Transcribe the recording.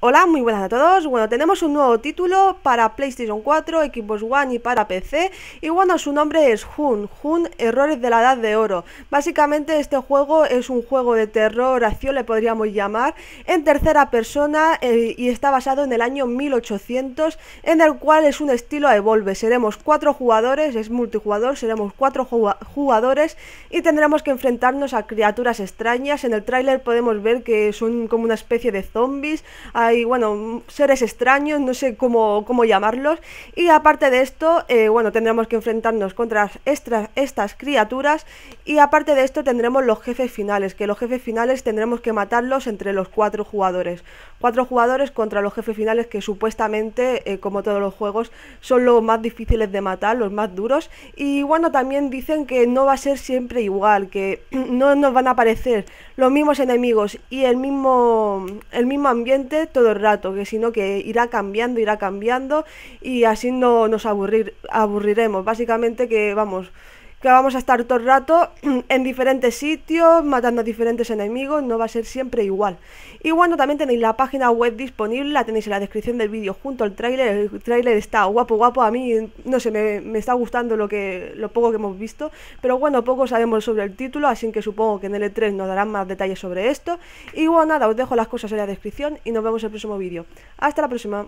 Hola, muy buenas a todos. Bueno, tenemos un nuevo título para PlayStation 4, Equipos One y para PC. Y bueno, su nombre es Hun, Hun Errores de la Edad de Oro. Básicamente este juego es un juego de terror, acción le podríamos llamar, en tercera persona eh, y está basado en el año 1800, en el cual es un estilo a Evolve. Seremos cuatro jugadores, es multijugador, seremos cuatro jugadores y tendremos que enfrentarnos a criaturas extrañas. En el tráiler podemos ver que son como una especie de zombies, hay, bueno, seres extraños, no sé cómo, cómo llamarlos. Y aparte de esto, eh, bueno, tendremos que enfrentarnos contra estas estas criaturas. Y aparte de esto tendremos los jefes finales, que los jefes finales tendremos que matarlos entre los cuatro jugadores. Cuatro jugadores contra los jefes finales que supuestamente, eh, como todos los juegos, son los más difíciles de matar, los más duros. Y bueno, también dicen que no va a ser siempre igual, que no nos van a aparecer los mismos enemigos y el mismo, el mismo ambiente todo el rato, que sino que irá cambiando, irá cambiando y así no nos aburrir, aburriremos. Básicamente que, vamos, que vamos a estar todo el rato en diferentes sitios, matando a diferentes enemigos, no va a ser siempre igual. Y bueno, también tenéis la página web disponible, la tenéis en la descripción del vídeo junto al tráiler, el tráiler está guapo guapo, a mí, no sé, me, está gustando lo, que, lo poco que hemos visto, pero bueno, poco sabemos sobre el título, así que supongo que en el E3 nos darán más detalles sobre esto. Y bueno, nada, os dejo las cosas en la descripción y nos vemos en el próximo vídeo. Hasta la próxima.